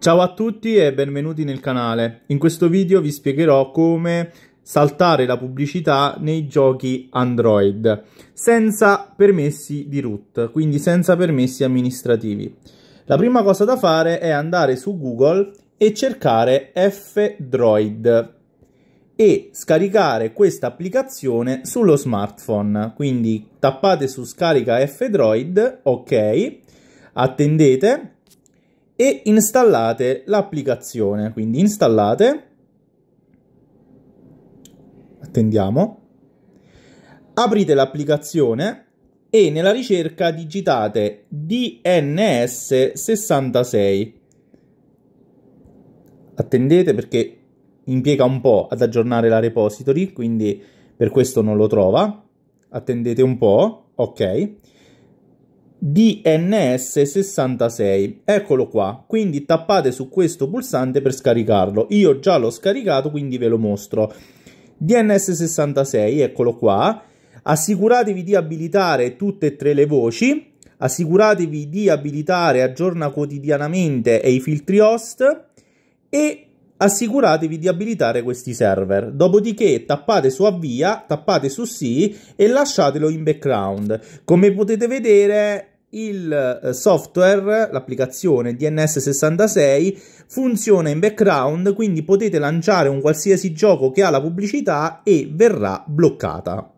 Ciao a tutti e benvenuti nel canale. In questo video vi spiegherò come saltare la pubblicità nei giochi Android senza permessi di root, quindi senza permessi amministrativi. La prima cosa da fare è andare su Google e cercare F-Droid e scaricare questa applicazione sullo smartphone. Quindi tappate su scarica F-Droid, ok, attendete e installate l'applicazione. Quindi installate, attendiamo, aprite l'applicazione e nella ricerca digitate DNS66. Attendete perché impiega un po' ad aggiornare la repository, quindi per questo non lo trova. Attendete un po', ok. DNS66 eccolo qua quindi tappate su questo pulsante per scaricarlo io già l'ho scaricato quindi ve lo mostro DNS66 eccolo qua assicuratevi di abilitare tutte e tre le voci assicuratevi di abilitare aggiorna quotidianamente e i filtri host e assicuratevi di abilitare questi server, dopodiché tappate su avvia, tappate su sì e lasciatelo in background. Come potete vedere il eh, software, l'applicazione DNS66 funziona in background, quindi potete lanciare un qualsiasi gioco che ha la pubblicità e verrà bloccata.